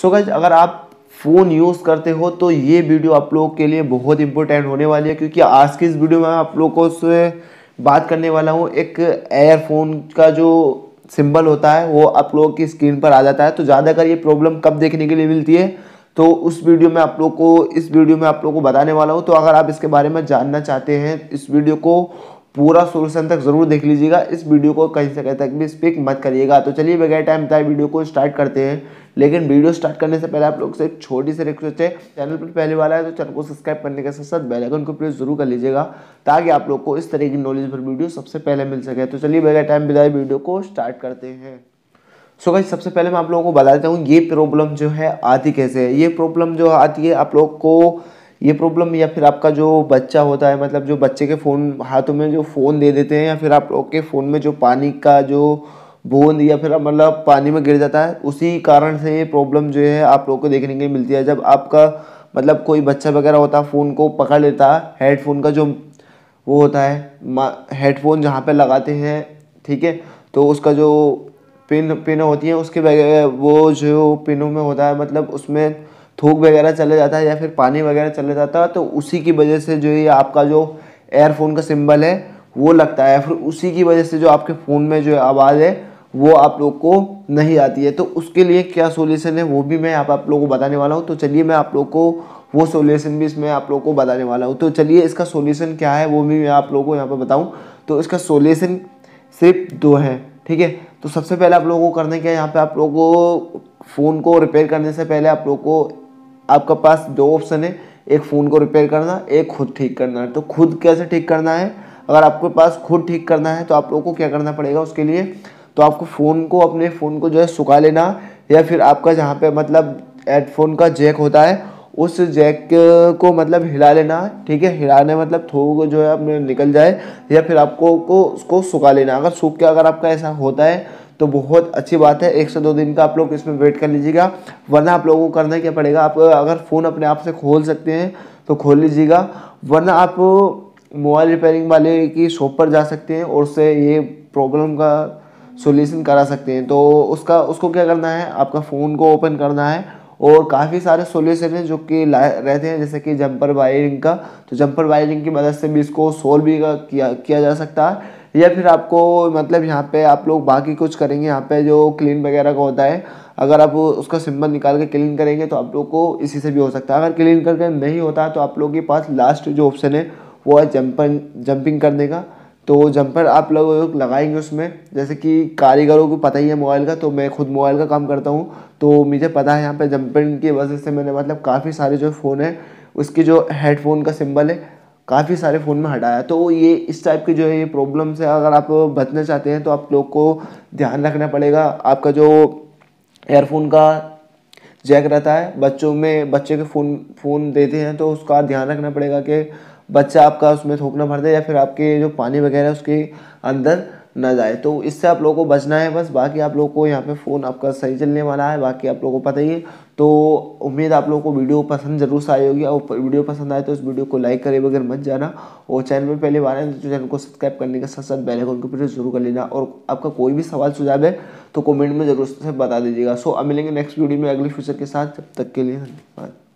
सो so गज अगर आप फ़ोन यूज़ करते हो तो ये वीडियो आप लोगों के लिए बहुत इंपॉर्टेंट होने वाली है क्योंकि आज की इस वीडियो में आप लोगों को से बात करने वाला हूँ एक एयरफोन का जो सिंबल होता है वो आप लोगों की स्क्रीन पर आ जाता है तो ज़्यादातर ये प्रॉब्लम कब देखने के लिए मिलती है तो उस वीडियो में आप लोग को इस वीडियो में आप लोग को बताने वाला हूँ तो अगर आप इसके बारे में जानना चाहते हैं इस वीडियो को पूरा सोल्यूशन तक जरूर देख लीजिएगा इस वीडियो को कहीं से कहीं तक भी स्पिक मत करिएगा तो चलिए बगैर टाइम बताए वीडियो को स्टार्ट करते हैं लेकिन वीडियो स्टार्ट करने से पहले आप लोग से एक छोटी सी रिक्वेस्ट है चैनल पर पहले वाला है तो चैनल को सब्सक्राइब करने के साथ साथ बेलाइकन को प्रेस जरूर कर लीजिएगा ताकि आप लोग को इस तरह की नॉलेज पर वीडियो सबसे पहले मिल सके तो चलिए बगैर टाइम बताए वीडियो को स्टार्ट करते हैं सो भाई गाइस सबसे पहले मैं आप लोगों को बता देता हूँ ये प्रॉब्लम जो है आती कैसे है ये प्रॉब्लम जो आती है आप लोग को ये प्रॉब्लम या फिर आपका जो बच्चा होता है मतलब जो बच्चे के फ़ोन हाथों में जो फ़ोन दे देते हैं या फिर आप लोग के फ़ोन में जो पानी का जो बूंद या फिर मतलब पानी में गिर जाता है उसी कारण से ये प्रॉब्लम जो है आप लोग को देखने के लिए मिलती है जब आपका मतलब कोई बच्चा वगैरह होता है फ़ोन को पकड़ लेता है हेडफोन का जो वो होता है हेडफोन जहाँ पर लगाते हैं ठीक है तो उसका जो पिन पिन होती है उसके वो जो पिनों में होता है मतलब उसमें थूक वगैरह चले जाता है या फिर पानी वगैरह चले जाता है तो उसी की वजह से जो ये आपका जो एयरफोन का सिंबल है वो लगता है फिर उसी की वजह से जो आपके फ़ोन में जो आवाज़ है वो आप लोग को नहीं आती है तो उसके लिए क्या सोल्यूशन है वो भी मैं आप, आप लोग को बताने वाला हूँ तो चलिए मैं आप लोग को वो सोल्यूशन भी इसमें आप लोग को बताने वाला हूँ तो चलिए इसका सोल्यूशन क्या है वो भी मैं आप लोग को यहाँ पर बताऊँ तो इसका सोल्यूशन सिर्फ दो है ठीक है तो सबसे पहले आप लोगों को करने क्या है यहाँ पे आप लोगों को फ़ोन को रिपेयर करने से पहले आप लोगों को आपका पास दो ऑप्शन है एक फ़ोन को रिपेयर करना एक खुद ठीक करना है तो खुद कैसे ठीक करना है अगर आपके पास खुद ठीक करना है तो आप लोगों को क्या करना पड़ेगा उसके लिए तो आपको फ़ोन को अपने फ़ोन को जो है सुखा लेना या फिर आपका जहाँ पे मतलब हेडफोन का जैक होता है उस जैक को मतलब हिला लेना ठीक है हिलाने मतलब थोक जो है अपने निकल जाए या फिर आपको को उसको सुखा लेना अगर सूख के अगर आपका ऐसा होता है तो बहुत अच्छी बात है एक से दो दिन का आप लोग इसमें वेट कर लीजिएगा वरना आप लोगों को करना क्या पड़ेगा आप अगर फ़ोन अपने आप से खोल सकते हैं तो खोल लीजिएगा वरना आप मोबाइल रिपेयरिंग वाले की शॉप पर जा सकते हैं और उससे ये प्रॉब्लम का सोल्यूशन करा सकते हैं तो उसका उसको क्या करना है आपका फ़ोन को ओपन करना है और काफ़ी सारे सोल्यूशन हैं जो कि रहते हैं जैसे कि जंपर वायरिंग का तो जंपर वायरिंग की मदद से भी इसको सोल्व भी किया किया जा सकता है या फिर आपको मतलब यहाँ पे आप लोग बाकी कुछ करेंगे यहाँ पे जो क्लीन वगैरह का होता है अगर आप उसका सिंबल निकाल के क्लीन करेंगे तो आप लोग को इसी से भी हो सकता है अगर क्लीन करके नहीं होता तो आप लोग के पास लास्ट जो ऑप्शन है वो है जंपर जंपिंग करने का तो जंपर आप लोग लगाएंगे उसमें जैसे कि कारीगरों को पता ही है मोबाइल का तो मैं खुद मोबाइल का काम करता हूँ तो मुझे पता है यहाँ पर जंपिंग की वजह से मैंने मतलब काफ़ी सारे जो फ़ोन है उसके जो हेडफोन का सिंबल है काफ़ी सारे फ़ोन में हटाया तो ये इस टाइप के जो है ये प्रॉब्लम्स है अगर आप बचना चाहते हैं तो आप लोग को ध्यान रखना पड़ेगा आपका जो एयरफोन का जैक रहता है बच्चों में बच्चे के फ़ोन फ़ोन देते हैं तो उसका ध्यान रखना पड़ेगा कि बच्चा आपका उसमें थोकना भर दे या फिर आपके जो पानी वगैरह उसके अंदर ना जाए तो इससे आप लोगों को बचना है बस बाकी आप लोगों को यहाँ पे फ़ोन आपका सही चलने वाला है बाकी आप लोगों को पता ही है तो उम्मीद आप लोगों को वीडियो पसंद जरूर से आई होगी और वीडियो पसंद आए तो इस वीडियो को लाइक करे बगैर मत जाना और चैनल पर पहले बार आए तो चैनल को सब्सक्राइब करने के साथ साथ बेल आइकन को प्रेस जरूर कर लेना और आपका कोई भी सवाल सुझाव है तो कॉमेंट में जरूर से बता दीजिएगा सो अब मिलेंगे नेक्स्ट वीडियो में अगले फ्यूचर के साथ जब तक के लिए धन्यवाद